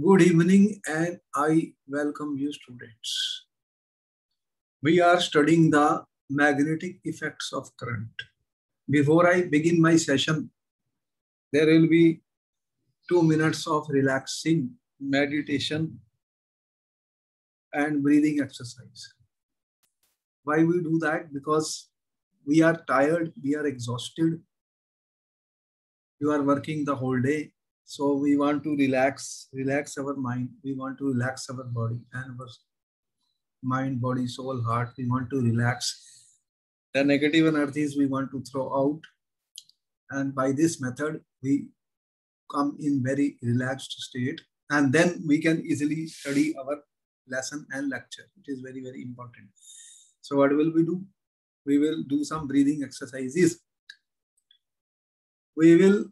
Good evening, and I welcome you, students. We are studying the magnetic effects of current. Before I begin my session, there will be two minutes of relaxing meditation and breathing exercise. Why we do that? Because we are tired, we are exhausted, you are working the whole day, so we want to relax, relax our mind. We want to relax our body and our mind, body, soul, heart. We want to relax. The negative energies we want to throw out. And by this method, we come in very relaxed state. And then we can easily study our lesson and lecture. It is very, very important. So what will we do? We will do some breathing exercises. We will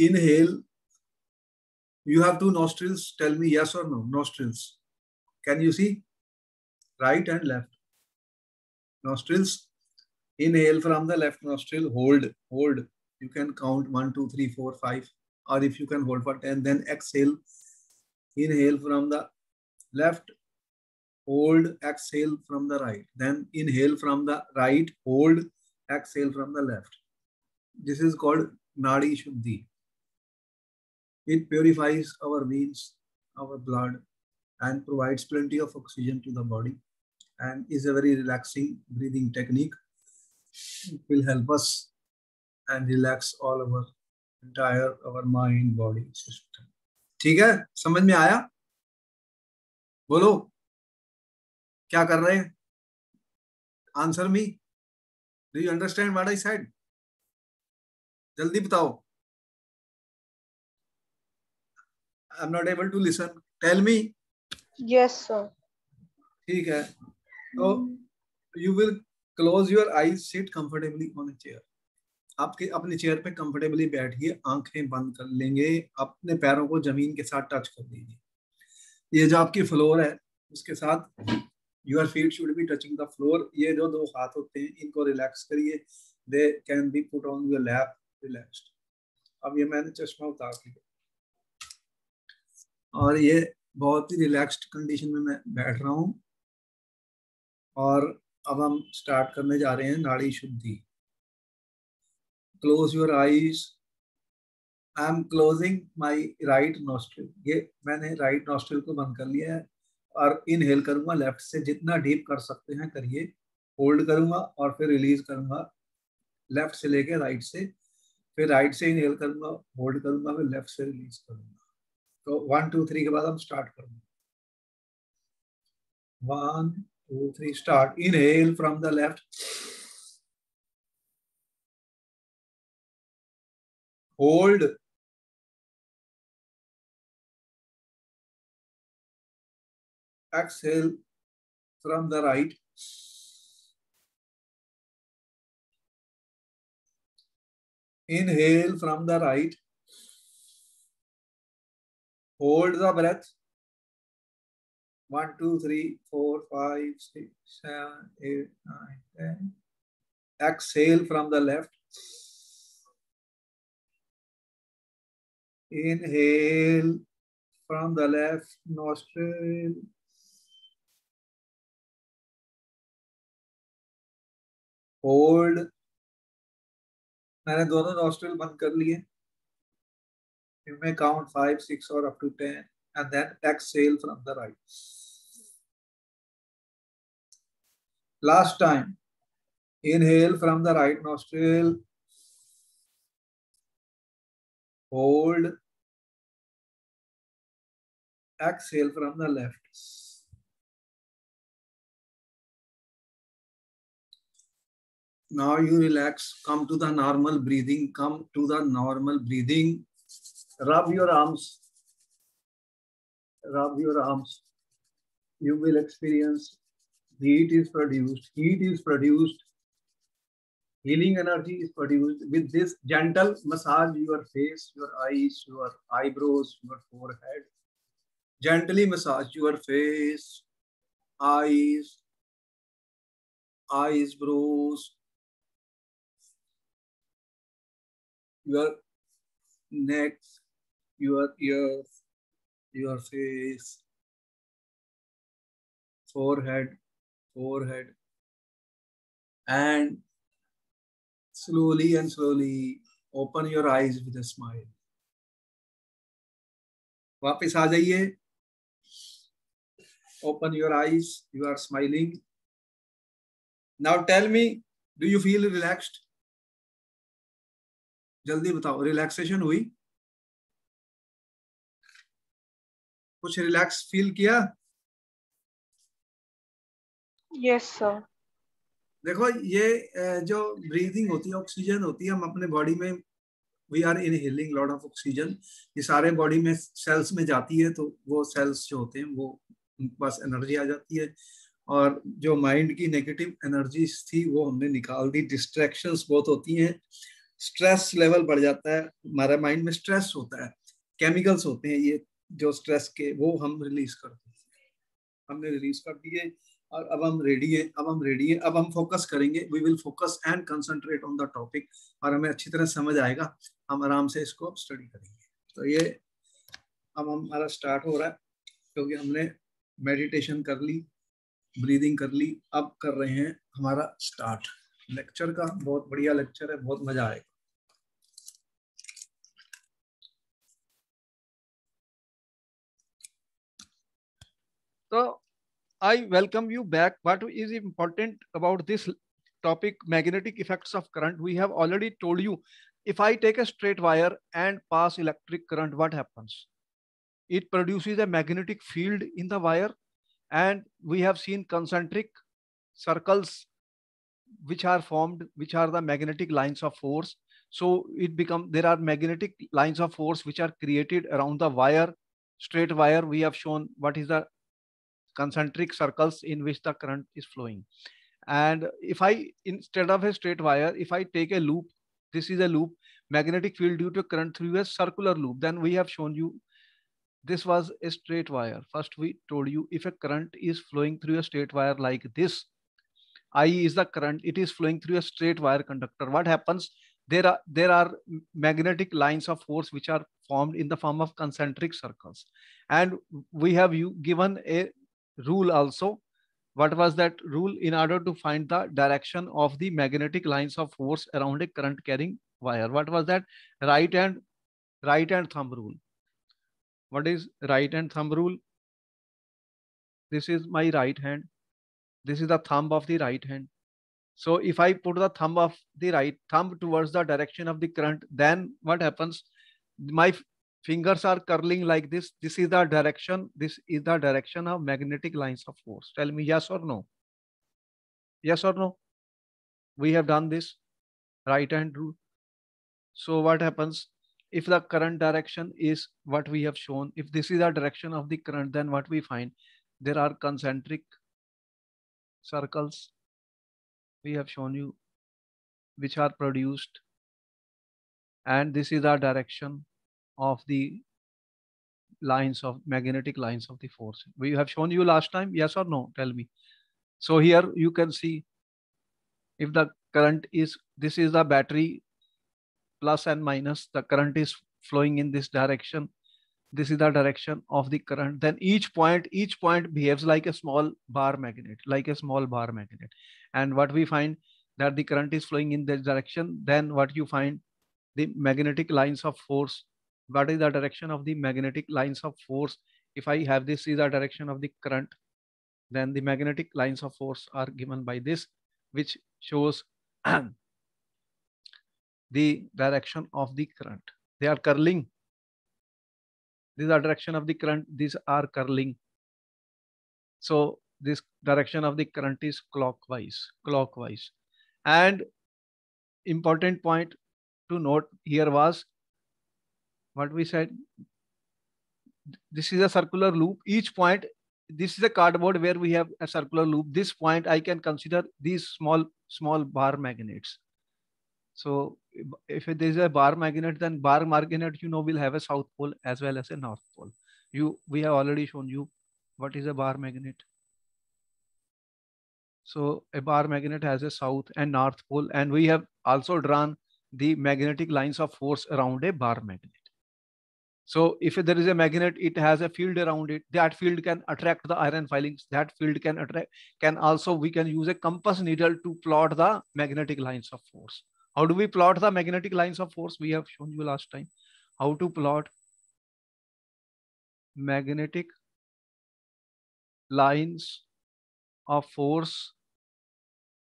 inhale you have two nostrils. Tell me yes or no. Nostrils. Can you see? Right and left. Nostrils. Inhale from the left nostril. Hold. Hold. You can count one, two, three, four, five. Or if you can hold for 10, then exhale. Inhale from the left. Hold. Exhale from the right. Then inhale from the right. Hold. Exhale from the left. This is called Nadi Shuddhi. It purifies our veins, our blood, and provides plenty of oxygen to the body and is a very relaxing breathing technique. It will help us and relax all our entire our mind body system. ठीक है समझ में आया बोलो क्या कर रहे हैं answer me do you understand what I said जल्दी बताओ I'm not able to listen. Tell me. Yes, sir. ठीक है So तो you will close your eyes, sit comfortably on a chair. आपके अपने चेयर पे कंफर्टेबली बैठिए आंखें बंद कर लेंगे अपने पैरों को जमीन के साथ टच कर दीजिए ये जो आपकी फ्लोर है उसके साथ your feet should be touching the floor ये जो दो हाथ होते हैं इनको रिलैक्स करिए they can be put on your lap relaxed अब ये मैंने चश्मा उतार लिया और ये बहुत ही रिलैक्स्ड कंडीशन में मैं बैठ रहा हूँ और अब हम स्टार्ट करने जा रहे हैं nadi shuddhi close your eyes I am closing my right nostril ये मैंने राइट नोस्ट्रिल को बंद कर लिया है और इनहेल करूंगा लेफ्ट से जितना डीप कर सकते हैं करिए होल्ड करूंगा और फिर रिलीज करूंगा लेफ्ट से लेके राइट से फिर राइट से इनहेल करूंगा होल्ड करूंगा फिर लेफ्ट से रिलीज करूंगा तो वन टू थ्री के बाद हम स्टार्ट करेंगे one two three start inhale from the left hold exhale from the right inhale from the right Hold the breath. One, two, three, four, five, six, seven, eight, nine, ten. Exhale from the left. Inhale from the left nostril. hold मैंने दोनों nostril बंद कर लिए You may count 5, 6 or up to 10 and then exhale from the right. Last time, inhale from the right nostril. Hold. Exhale from the left. Now you relax, come to the normal breathing, come to the normal breathing. Rub your arms. Rub your arms. You will experience heat is produced. Heat is produced. Healing energy is produced. With this gentle massage, your face, your eyes, your eyebrows, your forehead. Gently massage your face, eyes, eyes, brows, your neck, your ears, your face, forehead, forehead, and slowly and slowly open your eyes with a smile. वापस आ जाइए open your eyes you are smiling now tell me do you feel relaxed जल्दी बताओ relaxation हुई कुछ relax feel किया yes yes, sir देखो ये जो ब्रीदिंग होती है ऑक्सीजन होती है हम अपने बॉडी में we are in healing lot of oxygen ये सारे बॉडी में सेल्स में जाती है तो वो सेल्स जो होते हैं वो उनके पास एनर्जी आ जाती है और जो माइंड की नेगेटिव एनर्जी थी वो हमने निकाल दी डिस्ट्रैक्शंस बहुत होती हैं स्ट्रेस लेवल बढ़ जाता है हमारे माइंड में स्ट्रेस होता है केमिकल्स होते हैं ये जो स्ट्रेस के वो हम रिलीज कर दिए हमने रिलीज कर दिए और अब हम रेडी है अब हम रेडी है अब हम फोकस करेंगे we will focus and concentrate on the topic और हमें अच्छी तरह समझ आएगा हम आराम से इसको स्टडी करेंगे तो ये अब हमारा स्टार्ट हो रहा है क्योंकि हमने मेडिटेशन कर ली ब्रीदिंग कर ली अब कर रहे हैं हमारा स्टार्ट लेक्चर का बहुत बढ़िया लेक्चर है बहुत मजा आएगा So I welcome you back. What is important about this topic, magnetic effects of current? We have already told you, if I take a straight wire and pass electric current, what happens? It produces a magnetic field in the wire. And we have seen concentric circles which are formed, which are the magnetic lines of force. So it become there are magnetic lines of force which are created around the wire, straight wire. We have shown what is the concentric circles in which the current is flowing. And if I, instead of a straight wire, if I take a loop, this is a loop, magnetic field due to current through a circular loop, then we have shown you this was a straight wire. First, we told you if a current is flowing through a straight wire like this, I is the current, it is flowing through a straight wire conductor. What happens? There are, there are magnetic lines of force which are formed in the form of concentric circles. And we have you given a rule also. What was that rule? In order to find the direction of the magnetic lines of force around a current carrying wire. What was that? Right and right and thumb rule. What is right and thumb rule? This is my right hand. This is the thumb of the right hand. So if I put the thumb of the right thumb towards the direction of the current, then what happens? My fingers are curling like this. This is the direction. This is the direction of magnetic lines of force. Tell me yes or no. Yes or no? We have done this right hand rule. So what happens if the current direction is what we have shown? If this is the direction of the current, then what we find? There are concentric circles we have shown you which are produced and this is our direction of the lines of magnetic lines of the force. We have shown you last time, yes or no? Tell me. So here you can see if the current is, this is the battery plus and minus, the current is flowing in this direction. This is the direction of the current. Then each point, each point behaves like a small bar magnet, like a small bar magnet. And what we find that the current is flowing in this direction, then what you find the magnetic lines of force what is the direction of the magnetic lines of force if i have this is the direction of the current then the magnetic lines of force are given by this which shows the direction of the current they are curling these are direction of the current these are curling so this direction of the current is clockwise clockwise and important point to note here was what we said this is a circular loop each point this is a cardboard where we have a circular loop this point i can consider these small small bar magnets so if there is a bar magnet then bar magnet you know will have a south pole as well as a north pole you we have already shown you what is a bar magnet so a bar magnet has a south and north pole and we have also drawn the magnetic lines of force around a bar magnet so if there is a magnet, it has a field around it. That field can attract the iron filings. That field can attract, can also, we can use a compass needle to plot the magnetic lines of force. How do we plot the magnetic lines of force? We have shown you last time. How to plot magnetic lines of force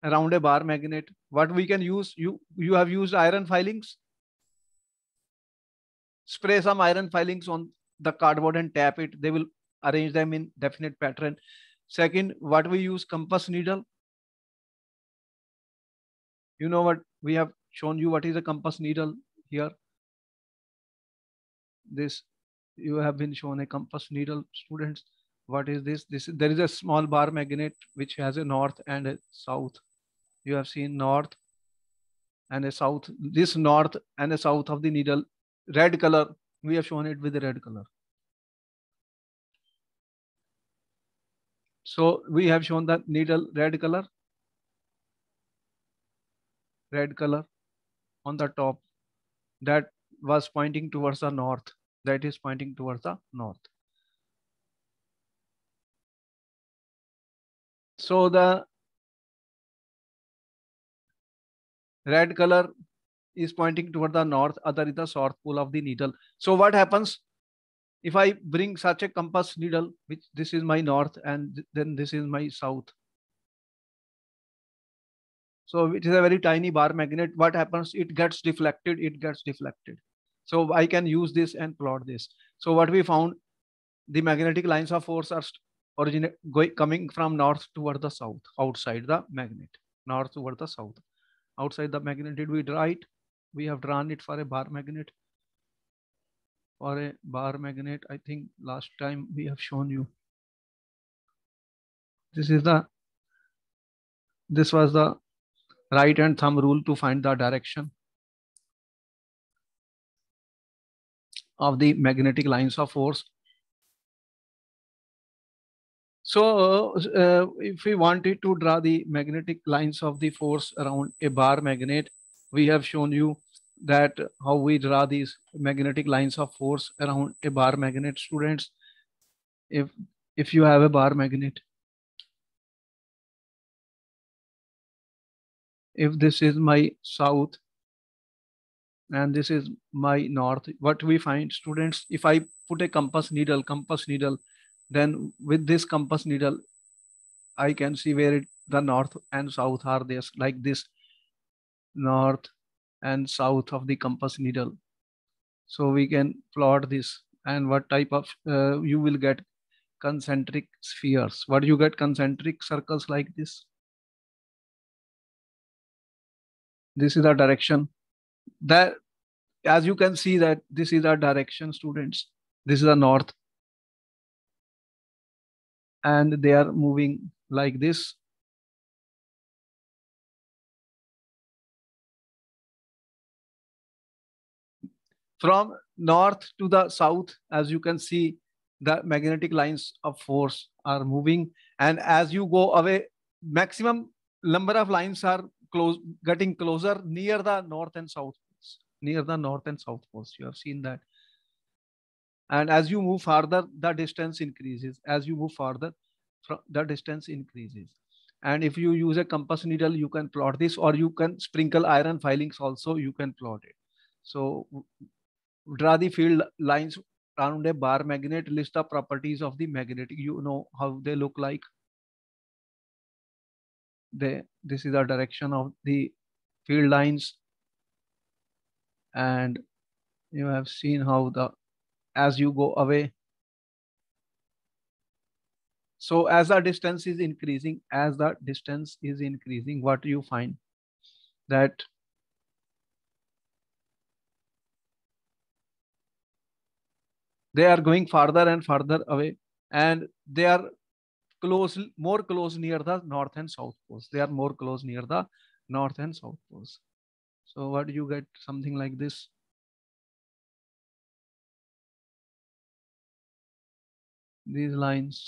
around a bar magnet. What we can use, you, you have used iron filings spray some iron filings on the cardboard and tap it. They will arrange them in definite pattern. Second, what we use compass needle. You know what we have shown you what is a compass needle here. This you have been shown a compass needle students. What is this? This there is a small bar magnet which has a north and a south. You have seen north and a south. This north and a south of the needle red color we have shown it with the red color so we have shown the needle red color red color on the top that was pointing towards the north that is pointing towards the north so the red color is pointing toward the north, other is the south pole of the needle. So what happens if I bring such a compass needle, which this is my north and then this is my south. So it is a very tiny bar magnet. What happens? It gets deflected. It gets deflected. So I can use this and plot this. So what we found, the magnetic lines of force are origin going coming from north toward the south outside the magnet. North toward the south outside the magnet. Did we write? we have drawn it for a bar magnet for a bar magnet i think last time we have shown you this is the this was the right and thumb rule to find the direction of the magnetic lines of force so uh, if we wanted to draw the magnetic lines of the force around a bar magnet we have shown you that how we draw these magnetic lines of force around a bar magnet students if if you have a bar magnet if this is my south and this is my north what we find students if i put a compass needle compass needle then with this compass needle i can see where it, the north and south are this like this north and south of the compass needle. So we can plot this and what type of, uh, you will get concentric spheres. What you get concentric circles like this. This is the direction that as you can see that this is a direction students. This is the north and they are moving like this From north to the south, as you can see, the magnetic lines of force are moving. And as you go away, maximum number of lines are close, getting closer near the north and south poles, near the north and south poles. You have seen that. And as you move farther, the distance increases. As you move farther, the distance increases. And if you use a compass needle, you can plot this, or you can sprinkle iron filings also, you can plot it. So draw the field lines around a bar magnet list the properties of the magnet you know how they look like they this is the direction of the field lines and you have seen how the as you go away so as the distance is increasing as the distance is increasing what you find that they are going farther and farther away and they are close more close near the north and south poles they are more close near the north and south poles so what do you get something like this these lines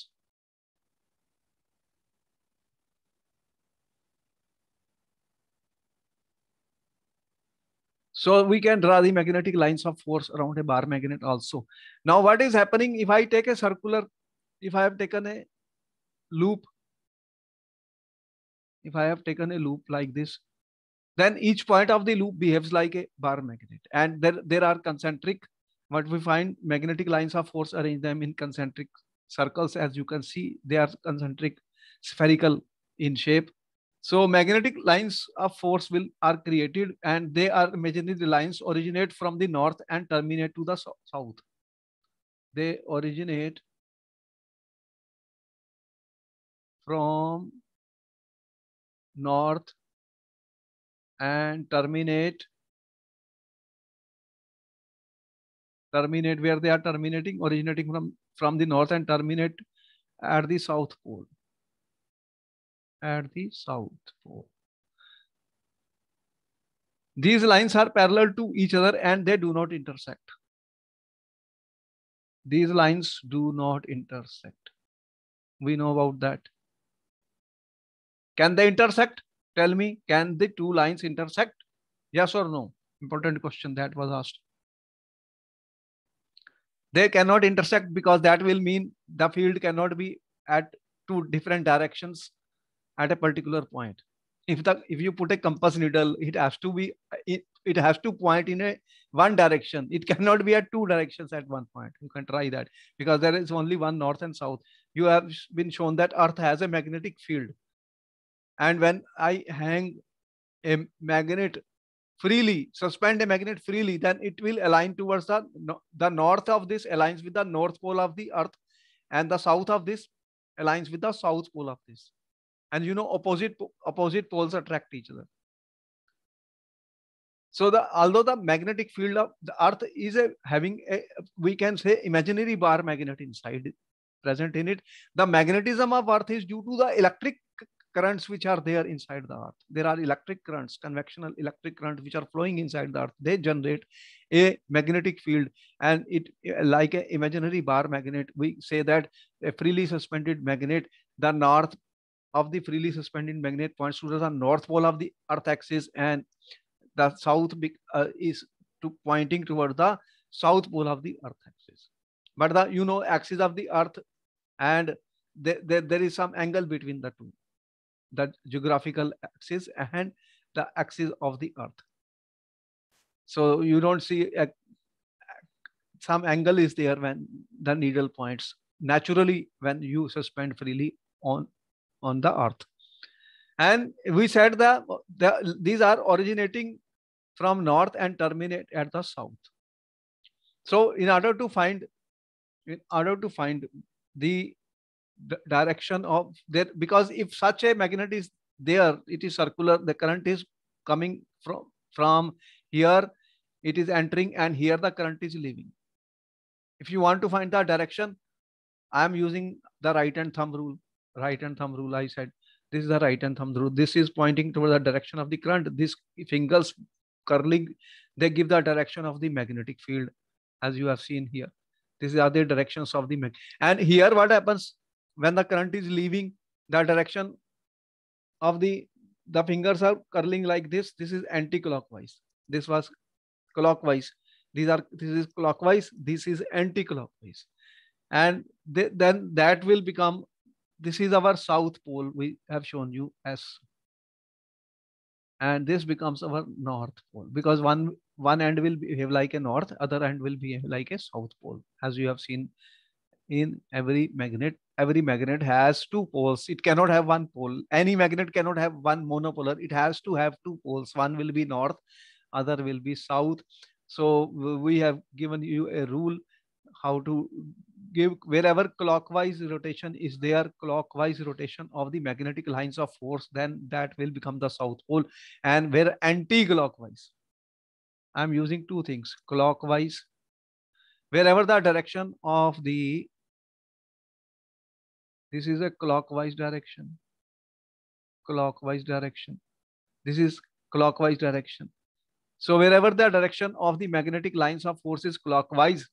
So we can draw the magnetic lines of force around a bar magnet also. Now what is happening if I take a circular, if I have taken a loop, if I have taken a loop like this, then each point of the loop behaves like a bar magnet. And there, there are concentric, what we find magnetic lines of force arrange them in concentric circles. As you can see, they are concentric, spherical in shape. So magnetic lines of force will are created and they are imaginary lines originate from the north and terminate to the south. They originate from north and terminate terminate where they are terminating originating from from the north and terminate at the south pole at the South Pole. These lines are parallel to each other and they do not intersect. These lines do not intersect. We know about that. Can they intersect? Tell me, can the two lines intersect? Yes or no? Important question that was asked they cannot intersect because that will mean the field cannot be at two different directions at a particular point if the if you put a compass needle it has to be it, it has to point in a one direction it cannot be at two directions at one point you can try that because there is only one north and south you have been shown that earth has a magnetic field and when i hang a magnet freely suspend a magnet freely then it will align towards the the north of this aligns with the north pole of the earth and the south of this aligns with the south pole of this and you know opposite opposite poles attract each other so the although the magnetic field of the earth is a, having a we can say imaginary bar magnet inside present in it the magnetism of earth is due to the electric currents which are there inside the earth there are electric currents convectional electric currents which are flowing inside the earth they generate a magnetic field and it like an imaginary bar magnet we say that a freely suspended magnet the north of the freely suspended magnet points to the north pole of the earth axis and the south uh, is to pointing toward the south pole of the earth axis but the you know axis of the earth and there, there, there is some angle between the two the geographical axis and the axis of the earth so you don't see a, uh, some angle is there when the needle points naturally when you suspend freely on on the earth and we said that the, these are originating from north and terminate at the south so in order to find in order to find the direction of there because if such a magnet is there it is circular the current is coming from from here it is entering and here the current is leaving if you want to find the direction i am using the right hand thumb rule right hand thumb rule i said this is the right hand thumb rule this is pointing towards the direction of the current these fingers curling they give the direction of the magnetic field as you have seen here these are the directions of the mag and here what happens when the current is leaving the direction of the the fingers are curling like this this is anti-clockwise this was clockwise these are this is clockwise this is anti-clockwise and they, then that will become this is our south pole we have shown you S. And this becomes our north pole because one, one end will behave like a north, other end will be like a south pole. As you have seen in every magnet, every magnet has two poles. It cannot have one pole. Any magnet cannot have one monopolar. It has to have two poles. One will be north, other will be south. So we have given you a rule how to give wherever clockwise rotation is there clockwise rotation of the magnetic lines of force then that will become the south pole and where anti-clockwise i'm using two things clockwise wherever the direction of the this is a clockwise direction clockwise direction this is clockwise direction so wherever the direction of the magnetic lines of force is clockwise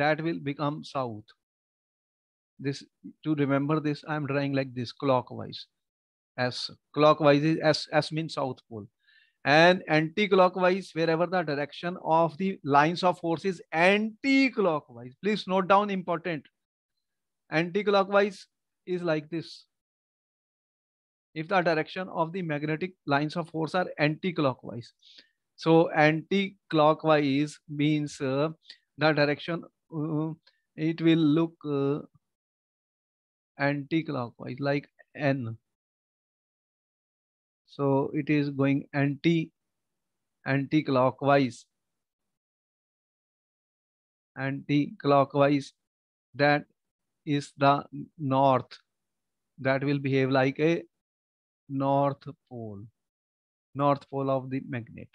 that will become south this to remember this i'm drawing like this clockwise as clockwise is as s means south pole and anti-clockwise wherever the direction of the lines of force is anti-clockwise please note down important anti-clockwise is like this if the direction of the magnetic lines of force are anti-clockwise so anti-clockwise means uh, the direction uh, it will look uh, anti-clockwise like n so it is going anti anti-clockwise anti-clockwise that is the north that will behave like a north pole north pole of the magnet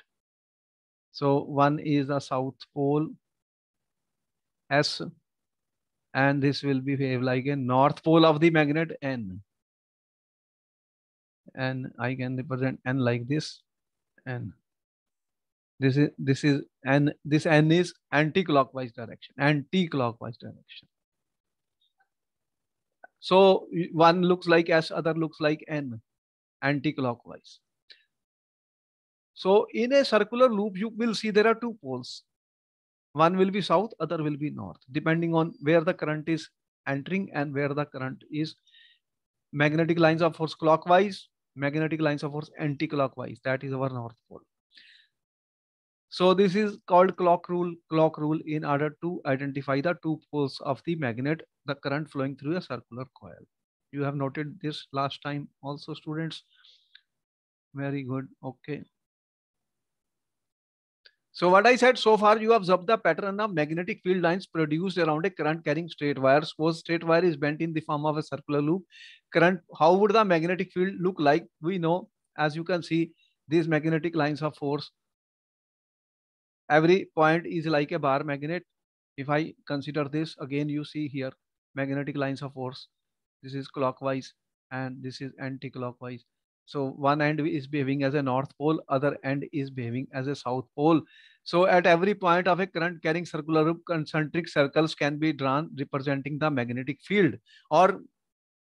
so one is the south pole s and this will behave like a north pole of the magnet N. And I can represent N like this. N. This is this is N this N is anti-clockwise direction. Anti-clockwise direction. So one looks like S, other looks like N, anti-clockwise. So in a circular loop, you will see there are two poles one will be south other will be north depending on where the current is entering and where the current is magnetic lines of force clockwise magnetic lines of force anti-clockwise that is our north pole so this is called clock rule clock rule in order to identify the two poles of the magnet the current flowing through a circular coil you have noted this last time also students very good okay so what I said so far, you observe the pattern of magnetic field lines produced around a current carrying straight wire. Suppose straight wire is bent in the form of a circular loop. Current, how would the magnetic field look like? We know, as you can see, these magnetic lines of force. Every point is like a bar magnet. If I consider this, again, you see here, magnetic lines of force. This is clockwise and this is anti-clockwise. So one end is behaving as a north pole, other end is behaving as a south pole. So at every point of a current carrying circular loop, concentric circles can be drawn representing the magnetic field. Or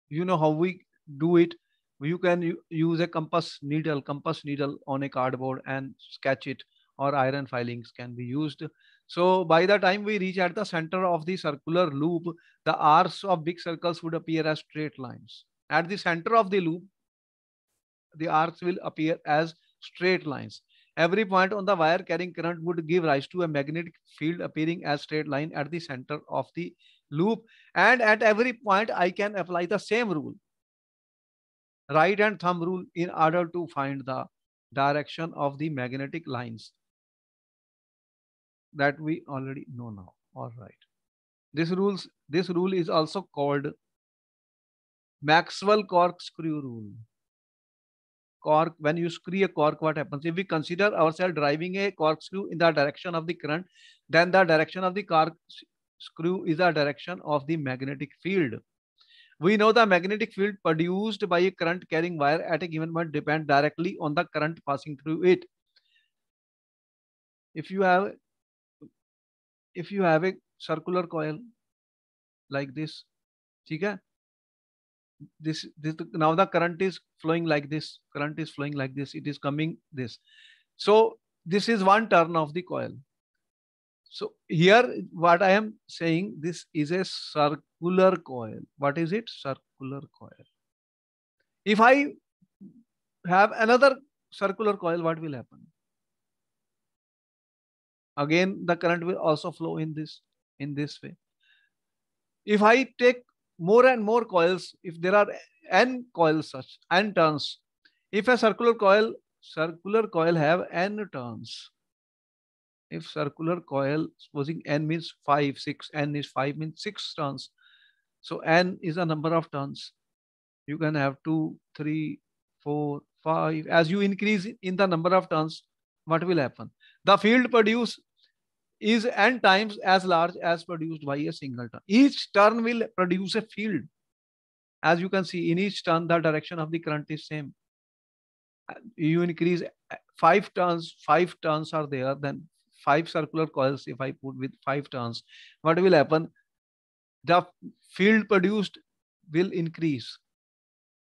you know how we do it. You can use a compass needle, compass needle on a cardboard and sketch it or iron filings can be used. So by the time we reach at the center of the circular loop, the arcs of big circles would appear as straight lines. At the center of the loop, the arcs will appear as straight lines. Every point on the wire carrying current would give rise to a magnetic field appearing as straight line at the center of the loop. And at every point, I can apply the same rule, right and thumb rule in order to find the direction of the magnetic lines that we already know now. All right. This rules. This rule is also called Maxwell corkscrew rule cork, when you screw a cork, what happens? If we consider ourselves driving a corkscrew in the direction of the current, then the direction of the screw is the direction of the magnetic field. We know the magnetic field produced by a current carrying wire at a given point depends directly on the current passing through it. If you have, if you have a circular coil like this, ठीक है this, this now the current is flowing like this current is flowing like this it is coming this so this is one turn of the coil so here what i am saying this is a circular coil what is it circular coil if i have another circular coil what will happen again the current will also flow in this in this way if i take more and more coils if there are n coils such n turns if a circular coil circular coil have n turns if circular coil supposing n means 5 6 n is 5 means 6 turns so n is a number of turns you can have 2 3 4 5 as you increase in the number of turns what will happen the field produced is n times as large as produced by a single turn. Each turn will produce a field. As you can see, in each turn, the direction of the current is same. You increase five turns, five turns are there, then five circular coils, if I put with five turns, what will happen? The field produced will increase.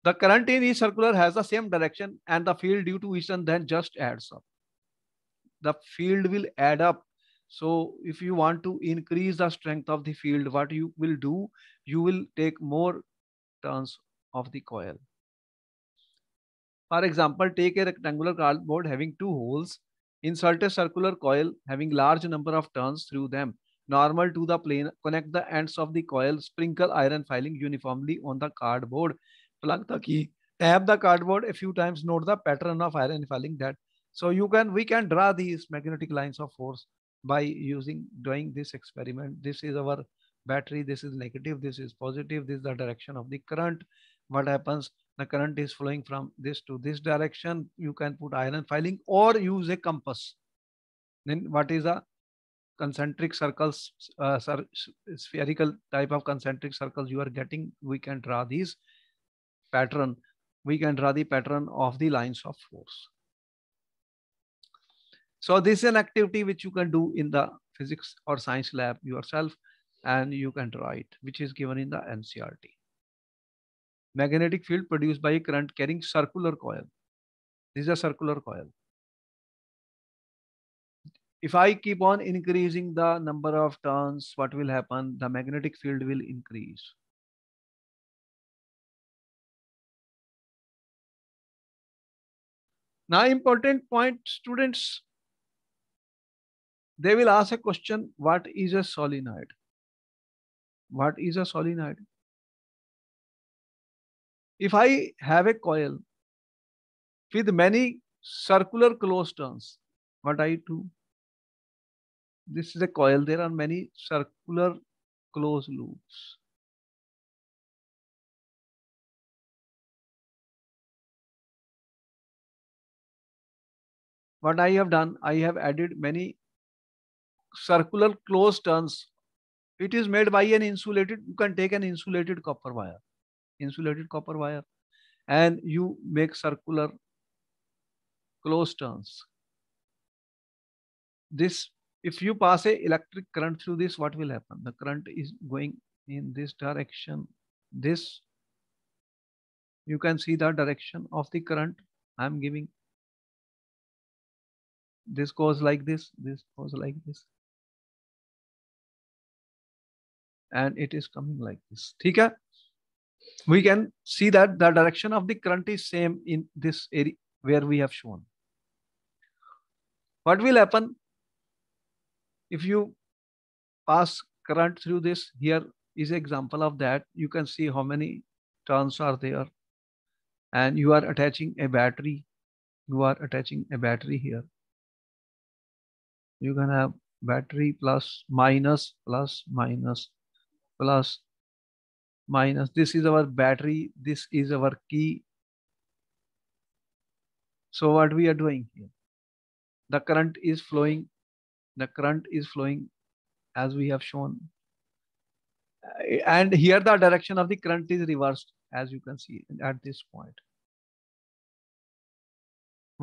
The current in each circular has the same direction and the field due to each turn then just adds up. The field will add up so if you want to increase the strength of the field, what you will do, you will take more turns of the coil. For example, take a rectangular cardboard having two holes. Insert a circular coil having large number of turns through them. Normal to the plane, connect the ends of the coil, sprinkle iron filing uniformly on the cardboard. Plug the key, tap the cardboard a few times, note the pattern of iron filing that. So you can, we can draw these magnetic lines of force by using doing this experiment. This is our battery, this is negative, this is positive, this is the direction of the current. What happens? The current is flowing from this to this direction. You can put iron filing or use a compass. Then what is a concentric circles, uh, spherical type of concentric circles you are getting? We can draw these pattern. We can draw the pattern of the lines of force. So this is an activity which you can do in the physics or science lab yourself and you can it, which is given in the NCRT. Magnetic field produced by a current carrying circular coil. This is a circular coil. If I keep on increasing the number of turns, what will happen? The magnetic field will increase. Now important point students, they will ask a question what is a solenoid what is a solenoid if i have a coil with many circular closed turns what i do this is a coil there are many circular closed loops what i have done i have added many circular closed turns. It is made by an insulated, you can take an insulated copper wire, insulated copper wire, and you make circular closed turns. This, if you pass a electric current through this, what will happen? The current is going in this direction. This, you can see the direction of the current I am giving this goes like this, this goes like this. and it is coming like this. Okay? We can see that the direction of the current is same in this area where we have shown. What will happen if you pass current through this? Here is example of that. You can see how many turns are there and you are attaching a battery. You are attaching a battery here. You can have battery plus minus plus minus plus minus this is our battery this is our key so what we are doing here the current is flowing the current is flowing as we have shown and here the direction of the current is reversed as you can see at this point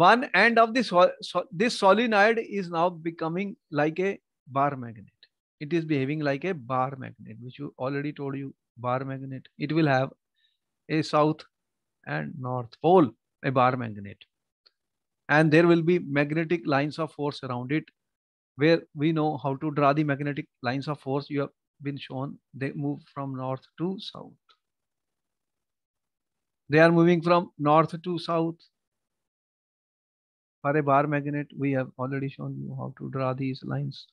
one end of this so this solenoid is now becoming like a bar magnet it is behaving like a bar magnet which you already told you bar magnet it will have a south and north pole a bar magnet and there will be magnetic lines of force around it where we know how to draw the magnetic lines of force you have been shown they move from north to south they are moving from north to south for a bar magnet we have already shown you how to draw these lines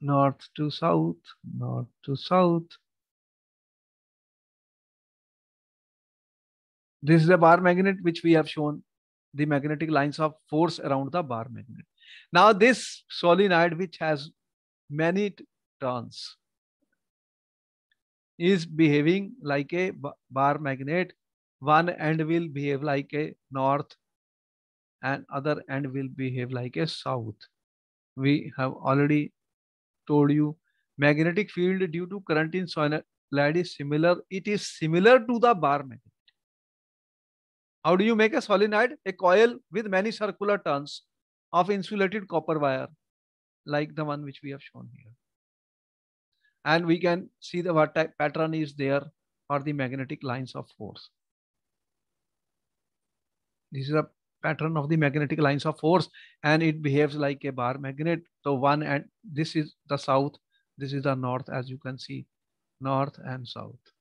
north to south, north to south. This is a bar magnet which we have shown the magnetic lines of force around the bar magnet. Now this solenoid which has many turns is behaving like a bar magnet. One end will behave like a north and other end will behave like a south. We have already told you magnetic field due to current in solenoid is similar it is similar to the bar magnet how do you make a solenoid a coil with many circular turns of insulated copper wire like the one which we have shown here and we can see the what type pattern is there for the magnetic lines of force this is a pattern of the magnetic lines of force and it behaves like a bar magnet so one and this is the south this is the north as you can see north and south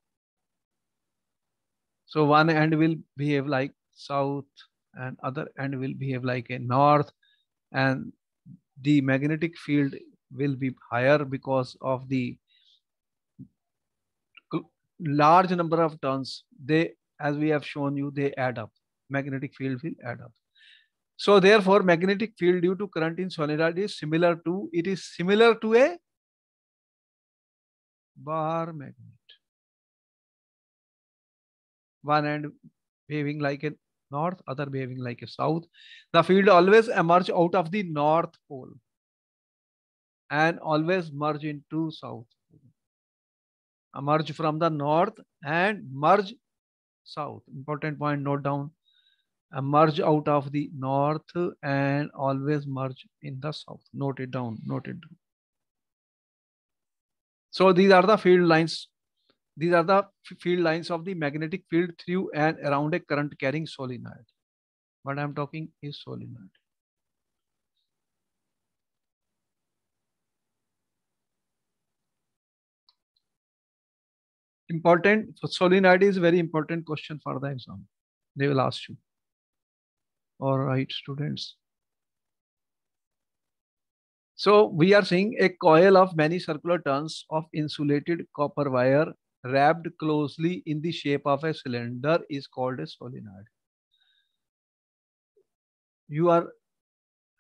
so one end will behave like south and other end will behave like a north and the magnetic field will be higher because of the large number of turns they as we have shown you they add up magnetic field will add up. So therefore, magnetic field due to current in solenoid is similar to, it is similar to a bar magnet. One end behaving like a north, other behaving like a south. The field always emerge out of the north pole and always merge into south. Emerge from the north and merge south. Important point, note down. Emerge merge out of the north and always merge in the south. Note it down, note it down. So these are the field lines. These are the field lines of the magnetic field through and around a current carrying solenoid. What I'm talking is solenoid. Important, so solenoid is very important question for the exam. They will ask you. All right, students. So we are seeing a coil of many circular turns of insulated copper wire wrapped closely in the shape of a cylinder is called a solenoid. You are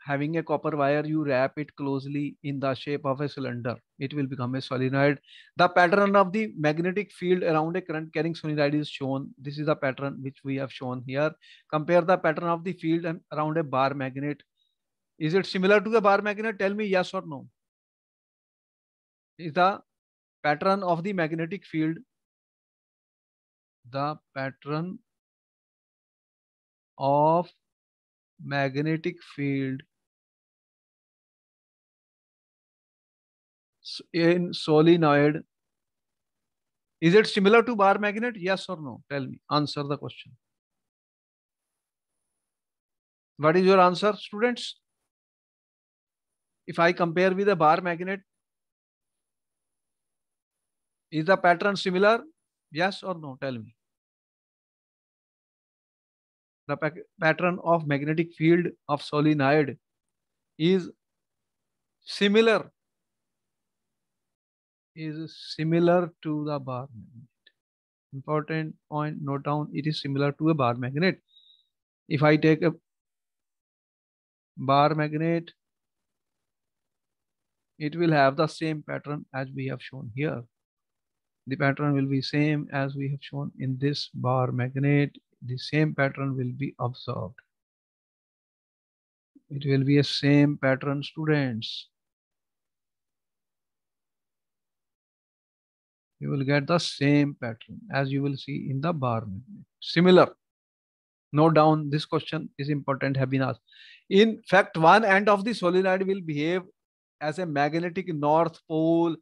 having a copper wire, you wrap it closely in the shape of a cylinder. It will become a solenoid. The pattern of the magnetic field around a current carrying solenoid is shown. This is the pattern which we have shown here. Compare the pattern of the field around a bar magnet. Is it similar to the bar magnet? Tell me yes or no. Is the pattern of the magnetic field the pattern of magnetic field in solenoid is it similar to bar magnet yes or no tell me answer the question what is your answer students if i compare with a bar magnet is the pattern similar yes or no tell me the pattern of magnetic field of solenoid is similar is similar to the bar magnet. Important point, note down, it is similar to a bar magnet. If I take a bar magnet, it will have the same pattern as we have shown here. The pattern will be same as we have shown in this bar magnet. The same pattern will be observed. It will be a same pattern students you will get the same pattern as you will see in the bar magnet. Similar, no doubt this question is important have been asked. In fact, one end of the solenoid will behave as a magnetic north pole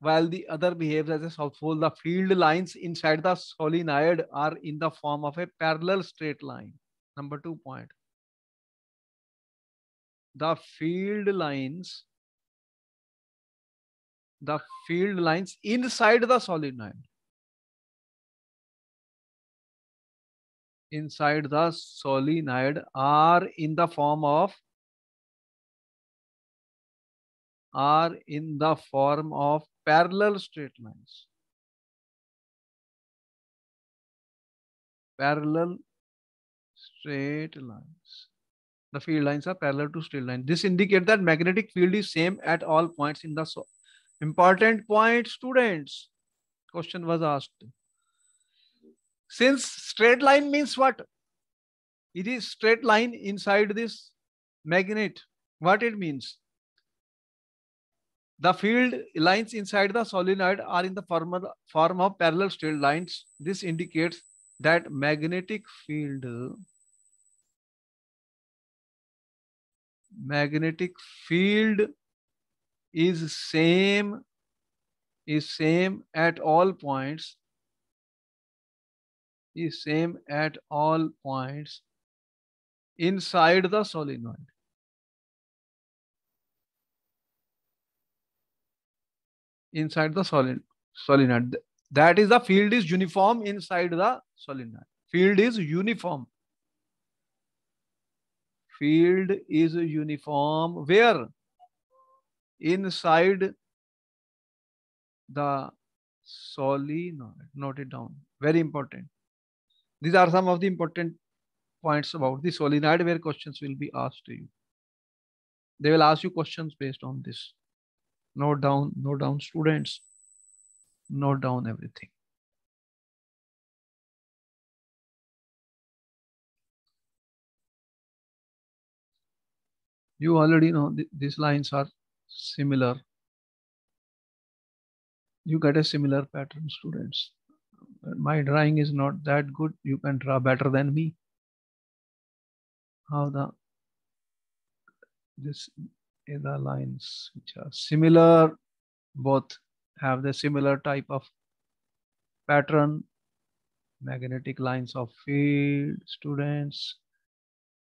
while the other behaves as a south pole. The field lines inside the solenoid are in the form of a parallel straight line. Number two point. The field lines the field lines inside the solenoid. Inside the solenoid are in the form of are in the form of parallel straight lines. Parallel straight lines. The field lines are parallel to straight lines. This indicates that magnetic field is same at all points in the so Important point, students. Question was asked. Since straight line means what? It is straight line inside this magnet. What it means? The field lines inside the solenoid are in the form, form of parallel straight lines. This indicates that magnetic field magnetic field is same is same at all points is same at all points inside the solenoid. Inside the solid, solenoid. That is the field is uniform inside the solenoid. Field is uniform. Field is uniform where? inside the solenoid. Note it down. Very important. These are some of the important points about the solenoid where questions will be asked to you. They will ask you questions based on this. Note down, note down students, note down everything. You already know th these lines are similar you get a similar pattern students my drawing is not that good you can draw better than me how the this is eh, the lines which are similar both have the similar type of pattern magnetic lines of field students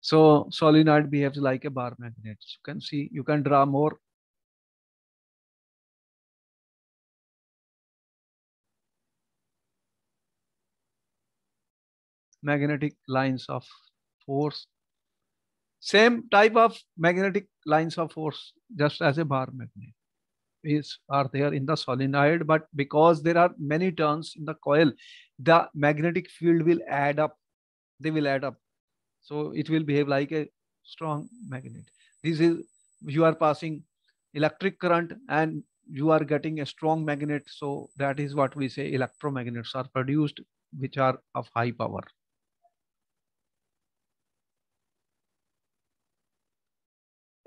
so solenoid behaves like a bar magnet you can see you can draw more magnetic lines of force. Same type of magnetic lines of force, just as a bar magnet, is are there in the solenoid. But because there are many turns in the coil, the magnetic field will add up. They will add up. So it will behave like a strong magnet. This is you are passing electric current and you are getting a strong magnet. So that is what we say electromagnets are produced, which are of high power.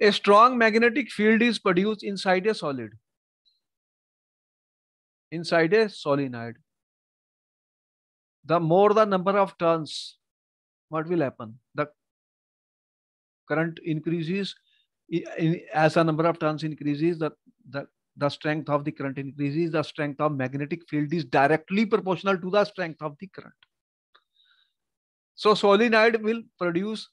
a strong magnetic field is produced inside a solid inside a solenoid the more the number of turns what will happen the current increases as the number of turns increases the, the the strength of the current increases the strength of magnetic field is directly proportional to the strength of the current so solenoid will produce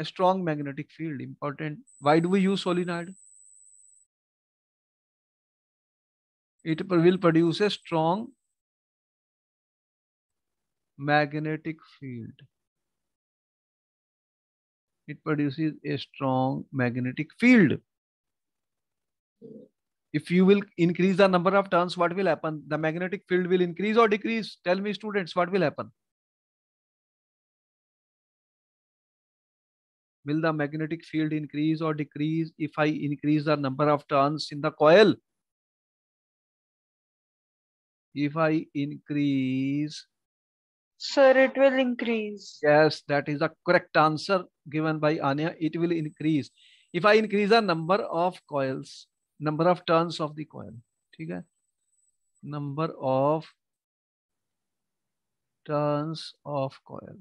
a strong magnetic field important why do we use solenoid it will produce a strong magnetic field it produces a strong magnetic field if you will increase the number of turns what will happen the magnetic field will increase or decrease tell me students what will happen will the magnetic field increase or decrease if I increase the number of turns in the coil? If I increase... Sir, it will increase. Yes, that is the correct answer given by Anya. It will increase. If I increase the number of coils, number of turns of the coil, okay? number of turns of coil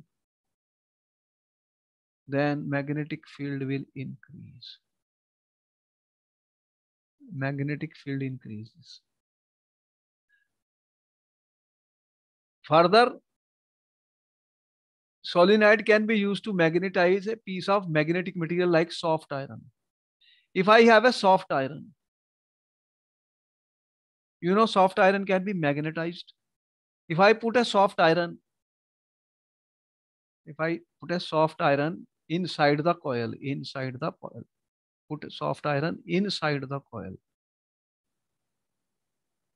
then magnetic field will increase. Magnetic field increases. Further, solenoid can be used to magnetize a piece of magnetic material like soft iron. If I have a soft iron, you know soft iron can be magnetized. If I put a soft iron, if I put a soft iron inside the coil, inside the coil. Put soft iron inside the coil.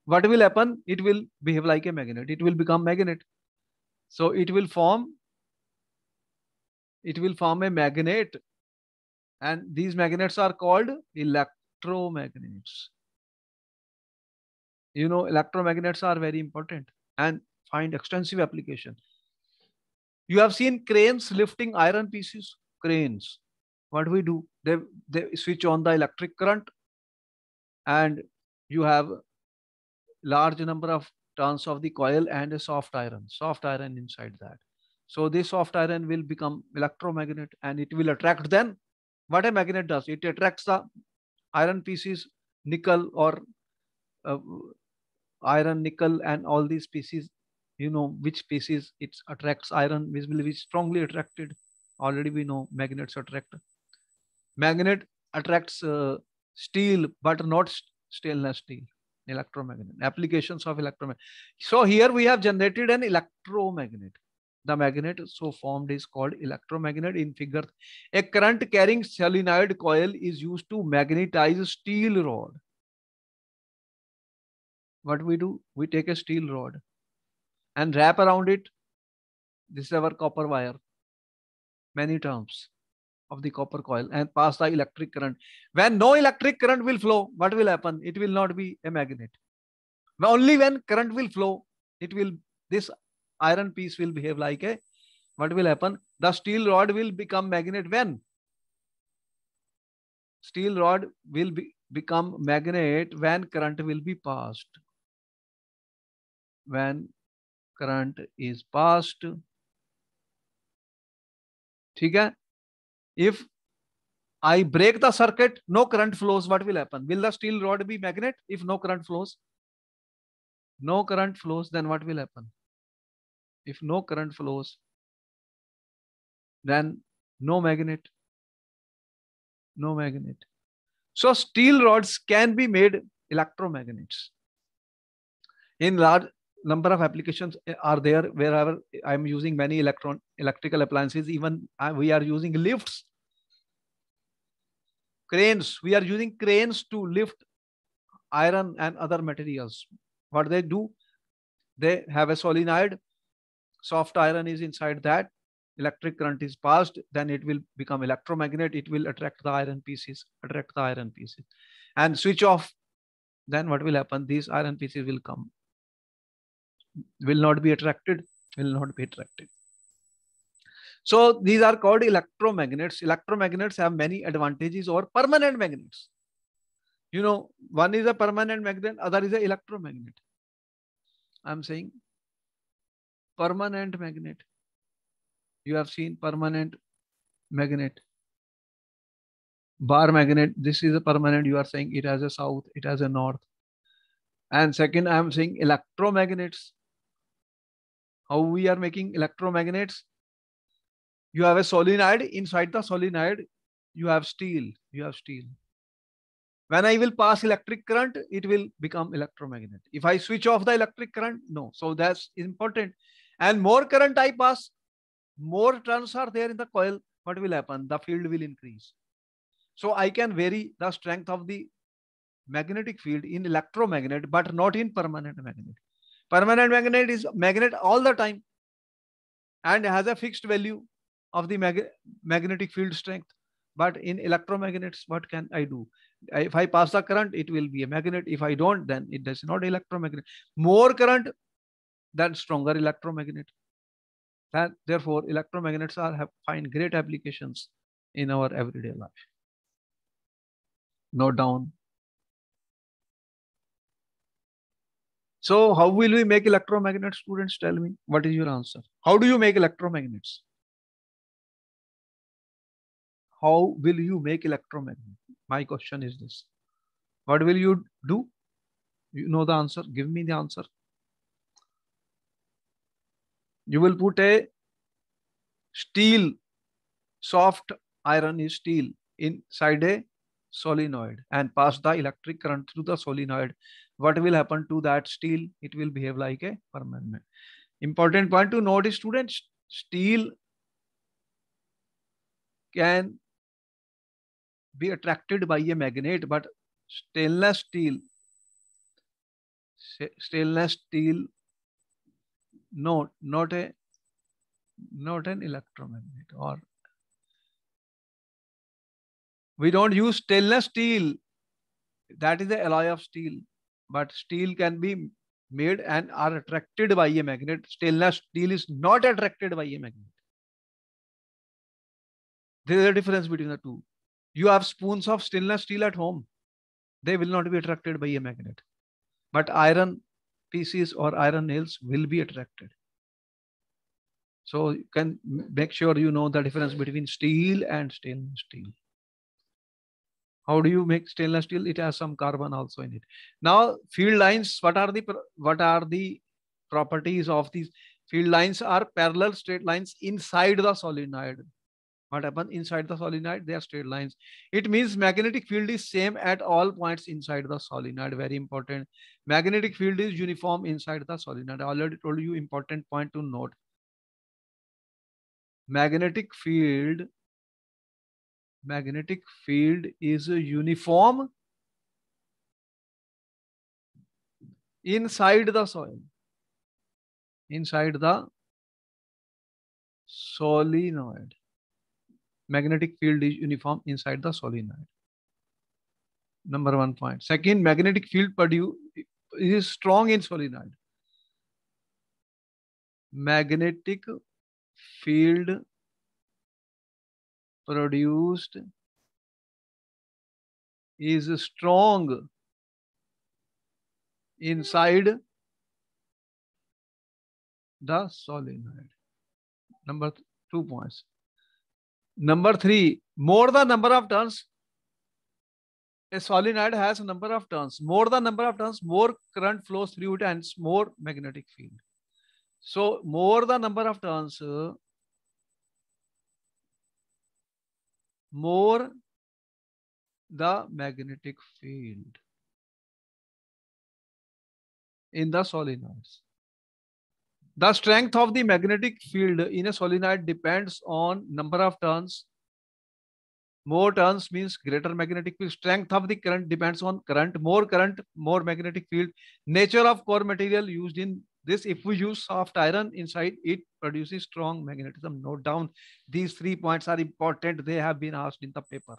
What will happen? It will behave like a magnet. It will become magnet. So it will form, it will form a magnet. And these magnets are called electromagnets. You know, electromagnets are very important and find extensive application. You have seen cranes lifting iron pieces cranes. What do we do? They, they switch on the electric current and you have large number of turns of the coil and a soft iron, soft iron inside that. So this soft iron will become electromagnet and it will attract then what a magnet does. It attracts the iron pieces, nickel or uh, iron, nickel and all these pieces, you know, which pieces it attracts iron, which will be strongly attracted already we know magnets attract magnet attracts uh, steel but not stainless steel electromagnet applications of electromagnet so here we have generated an electromagnet the magnet so formed is called electromagnet in figure a current carrying solenoid coil is used to magnetize steel rod what we do we take a steel rod and wrap around it this is our copper wire many terms of the copper coil and pass the electric current. When no electric current will flow, what will happen? It will not be a magnet. Only when current will flow, it will this iron piece will behave like a what will happen? The steel rod will become magnet when steel rod will be, become magnet when current will be passed. When current is passed, ठीक if I break the circuit, no current flows. What will happen? Will the steel rod be magnet if no current flows? No current flows, then what will happen? If no current flows, then no magnet. No magnet. So steel rods can be made electromagnets. In large number of applications eh, are there wherever I'm using many electron electrical appliances. Even uh, we are using lifts, cranes. We are using cranes to lift iron and other materials. What they do, they have a solenoid. Soft iron is inside that. Electric current is passed, then it will become electromagnet. It will attract the iron pieces, attract the iron pieces, and switch off. Then what will happen? These iron pieces will come will not be attracted, will not be attracted. So these are called electromagnets. Electromagnets have many advantages or permanent magnets. You know, one is a permanent magnet, other is an electromagnet. I'm saying permanent magnet. You have seen permanent magnet. Bar magnet, this is a permanent. You are saying it has a south, it has a north. And second, I am saying electromagnets how we are making electromagnets you have a solenoid inside the solenoid you have steel you have steel when i will pass electric current it will become electromagnet if i switch off the electric current no so that's important and more current i pass more turns are there in the coil what will happen the field will increase so i can vary the strength of the magnetic field in electromagnet but not in permanent magnet Permanent magnet is magnet all the time and has a fixed value of the mag magnetic field strength. But in electromagnets, what can I do? If I pass the current, it will be a magnet. If I don't, then it does not electromagnet. More current, than stronger electromagnet. That therefore, electromagnets are have, find great applications in our everyday life. Note down So how will we make electromagnet students? Tell me, what is your answer? How do you make electromagnets? How will you make electromagnet? My question is this. What will you do? You know the answer. Give me the answer. You will put a steel, soft iron is steel inside a solenoid and pass the electric current through the solenoid what will happen to that steel? It will behave like a permanent. Important point to note is students, steel can be attracted by a magnet, but stainless steel, stainless steel, not not a not an electromagnet or we don't use stainless steel that is the alloy of steel but steel can be made and are attracted by a magnet. Stainless steel is not attracted by a magnet. There is a difference between the two. You have spoons of stainless steel at home. They will not be attracted by a magnet. But iron pieces or iron nails will be attracted. So you can make sure you know the difference between steel and stainless steel. How do you make stainless steel? It has some carbon also in it. Now, field lines, what are the what are the properties of these field lines are parallel straight lines inside the solenoid. What happened inside the solenoid? They are straight lines. It means magnetic field is same at all points inside the solenoid. Very important. Magnetic field is uniform inside the solenoid. I already told you important point to note. Magnetic field magnetic field is uniform inside the soil inside the solenoid magnetic field is uniform inside the solenoid number one point second magnetic field produce is strong in solenoid magnetic field produced is strong inside the solenoid. Number two points. Number three, more the number of turns, a solenoid has a number of turns. More the number of turns, more current flows through it and more magnetic field. So more the number of turns, more the magnetic field in the solenoids. The strength of the magnetic field in a solenoid depends on number of turns. More turns means greater magnetic field. Strength of the current depends on current. More current, more magnetic field. Nature of core material used in this, if we use soft iron inside, it produces strong magnetism. No down these three points are important. They have been asked in the paper.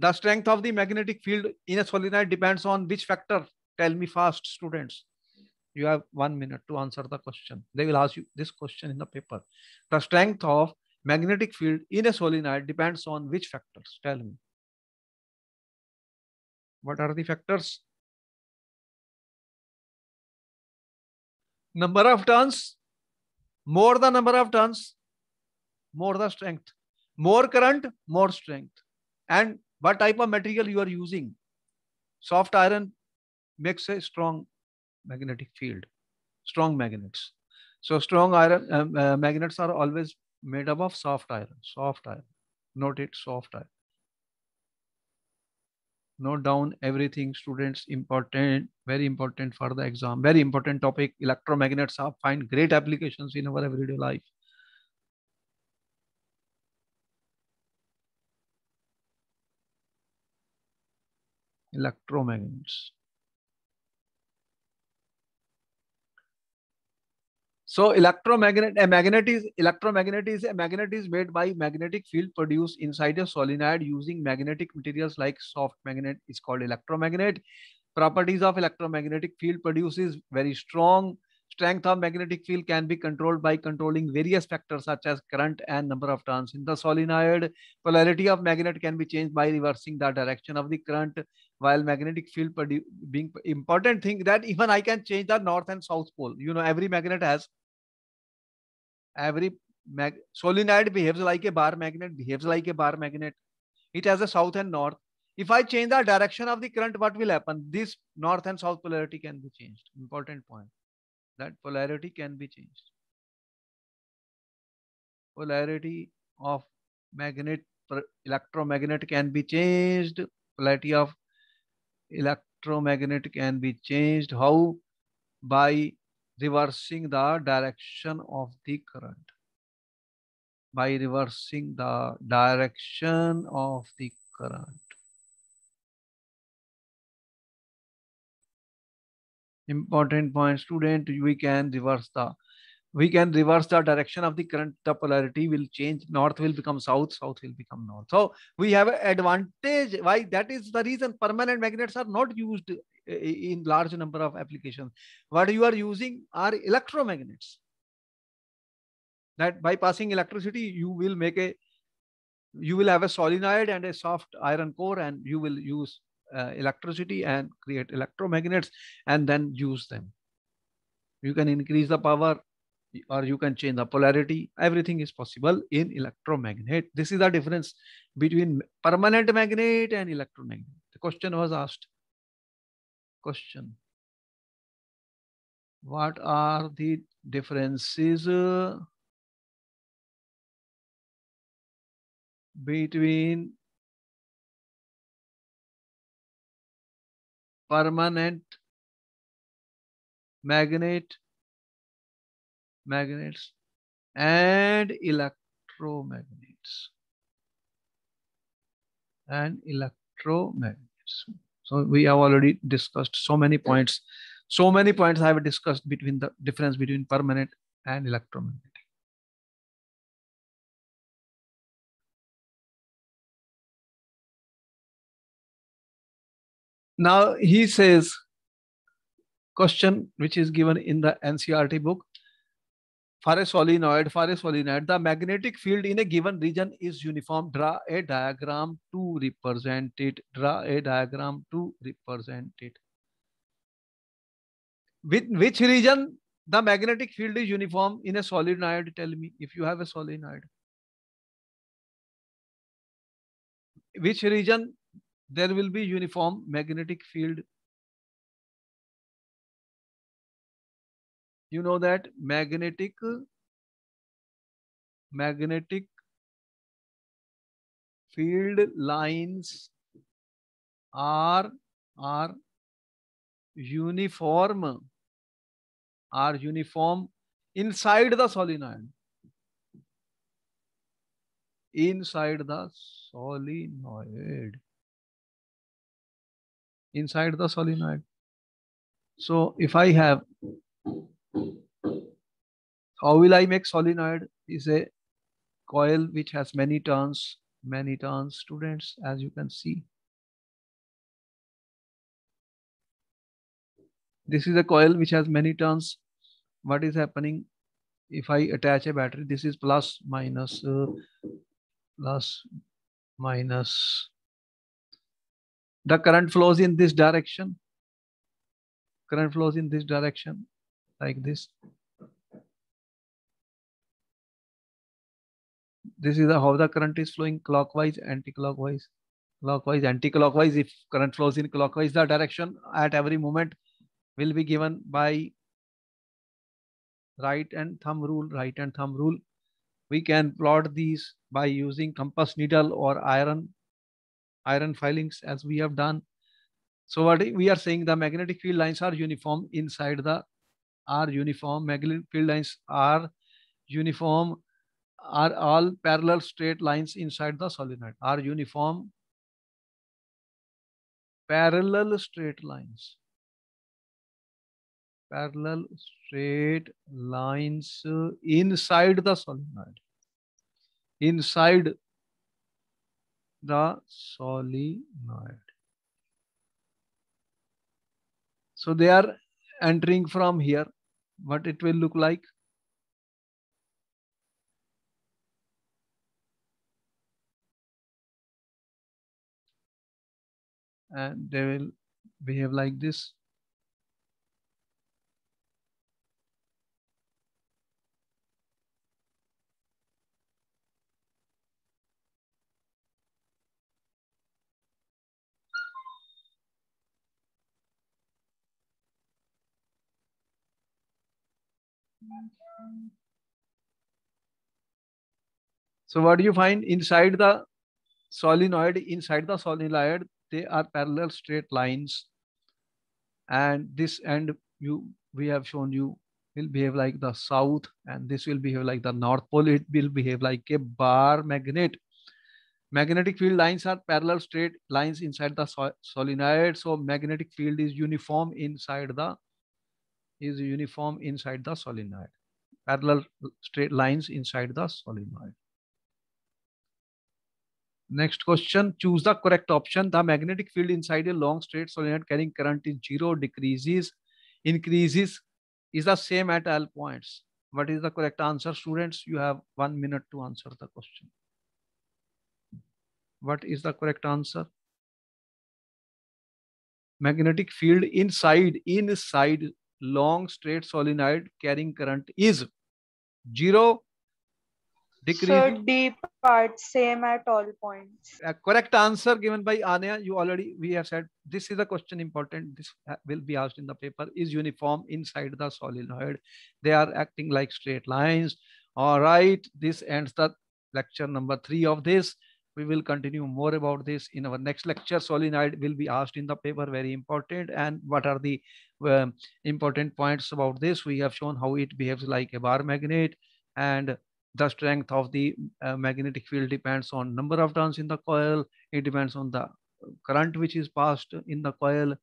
The strength of the magnetic field in a solenoid depends on which factor? Tell me fast, students. You have one minute to answer the question. They will ask you this question in the paper. The strength of magnetic field in a solenoid depends on which factors? Tell me. What are the factors? number of turns, more the number of turns, more the strength. More current, more strength. And what type of material you are using. Soft iron makes a strong magnetic field, strong magnets. So strong iron uh, uh, magnets are always made up of soft iron, soft iron, note it, soft iron note down everything students important very important for the exam very important topic electromagnets are find great applications in our everyday life electromagnets So electromagnet a eh, magnet is electromagnet is a eh, magnet is made by magnetic field produced inside a solenoid using magnetic materials like soft magnet is called electromagnet. Properties of electromagnetic field produces very strong. Strength of magnetic field can be controlled by controlling various factors such as current and number of turns in the solenoid. Polarity of magnet can be changed by reversing the direction of the current while magnetic field being important thing that even I can change the north and south pole. You know, every magnet has every mag solenoid behaves like a bar magnet behaves like a bar magnet it has a south and north if i change the direction of the current what will happen this north and south polarity can be changed important point that polarity can be changed polarity of magnet electromagnet can be changed polarity of electromagnet can be changed how by reversing the direction of the current. By reversing the direction of the current. Important point, student, we can reverse the we can reverse the direction of the current the polarity will change north will become south south will become north so we have an advantage why that is the reason permanent magnets are not used uh, in large number of applications what you are using are electromagnets that by passing electricity you will make a you will have a solenoid and a soft iron core and you will use uh, electricity and create electromagnets and then use them you can increase the power or you can change the polarity. Everything is possible in electromagnet. This is the difference between permanent magnet and electromagnet. The question was asked. Question. What are the differences uh, between permanent magnet magnets and electromagnets. And electromagnets. So we have already discussed so many points. So many points I have discussed between the difference between permanent and electromagnetic. Now he says, question which is given in the NCRT book, for a solenoid, for a solenoid, the magnetic field in a given region is uniform. Draw a diagram to represent it. Draw a diagram to represent it. With which region the magnetic field is uniform in a solenoid? Tell me if you have a solenoid. Which region there will be uniform magnetic field you know that magnetic magnetic field lines are are uniform are uniform inside the solenoid inside the solenoid inside the solenoid so if i have how will I make solenoid is a coil which has many turns, many turns students as you can see. This is a coil which has many turns. What is happening if I attach a battery? This is plus minus uh, plus minus. The current flows in this direction. Current flows in this direction like this. This is how the current is flowing clockwise, anti-clockwise, clockwise, anti-clockwise. If current flows in clockwise, the direction at every moment will be given by right and thumb rule, right and thumb rule. We can plot these by using compass needle or iron, iron filings as we have done. So what we are saying the magnetic field lines are uniform inside the are uniform. Magnetic field lines are uniform, are all parallel straight lines inside the solenoid, are uniform, parallel straight lines. Parallel straight lines inside the solenoid. Inside the solenoid. So they are entering from here what it will look like. And they will behave like this. So what do you find inside the solenoid? Inside the solenoid, they are parallel straight lines. And this end you we have shown you will behave like the south and this will behave like the north pole. It will behave like a bar magnet. Magnetic field lines are parallel straight lines inside the solenoid. So magnetic field is uniform inside the is uniform inside the solenoid, parallel straight lines inside the solenoid. Next question, choose the correct option. The magnetic field inside a long straight solenoid carrying current is zero, decreases, increases, is the same at all points. What is the correct answer? Students, you have one minute to answer the question. What is the correct answer? Magnetic field inside, inside long straight solenoid carrying current is zero decreasing. So D part same at all points. A correct answer given by Anya. You already we have said this is a question important. This will be asked in the paper. Is uniform inside the solenoid? They are acting like straight lines. All right. This ends the lecture number three of this. We will continue more about this in our next lecture. Solenoid will be asked in the paper, very important. And what are the uh, important points about this. We have shown how it behaves like a bar magnet and the strength of the uh, magnetic field depends on number of turns in the coil. It depends on the current which is passed in the coil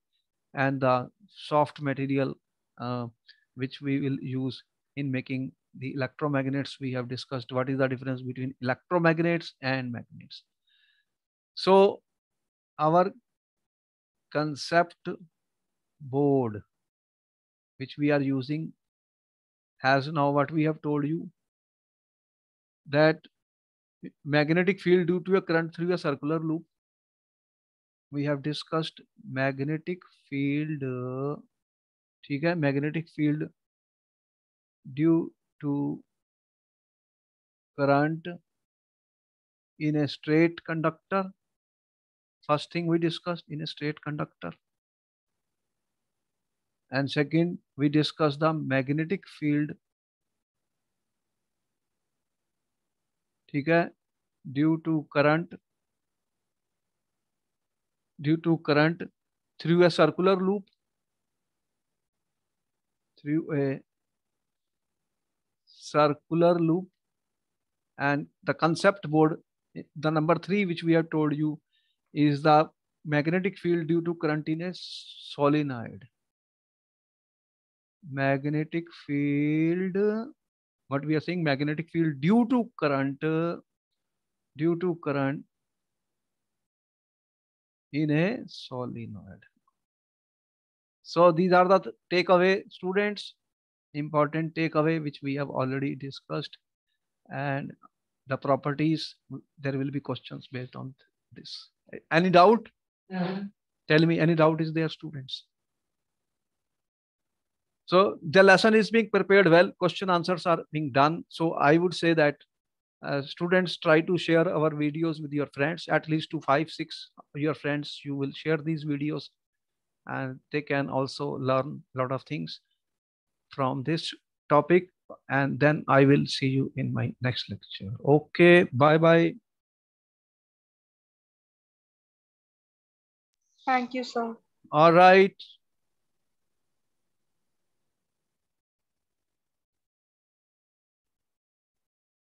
and the soft material uh, which we will use in making the electromagnets. We have discussed what is the difference between electromagnets and magnets. So our concept board which we are using as now what we have told you that magnetic field due to a current through a circular loop we have discussed magnetic field okay? magnetic field due to current in a straight conductor first thing we discussed in a straight conductor and second, we discuss the magnetic field. okay, due to current, due to current through a circular loop, through a circular loop and the concept board the number three which we have told you is the magnetic field due to current in a solenoid magnetic field what we are saying magnetic field due to current due to current in a solenoid so these are the takeaway students important takeaway which we have already discussed and the properties there will be questions based on this any doubt yeah. tell me any doubt is there students so the lesson is being prepared well, question answers are being done. So I would say that uh, students try to share our videos with your friends, at least to five, six your friends, you will share these videos and they can also learn a lot of things from this topic. And then I will see you in my next lecture. Okay, bye-bye. Thank you, sir. All right.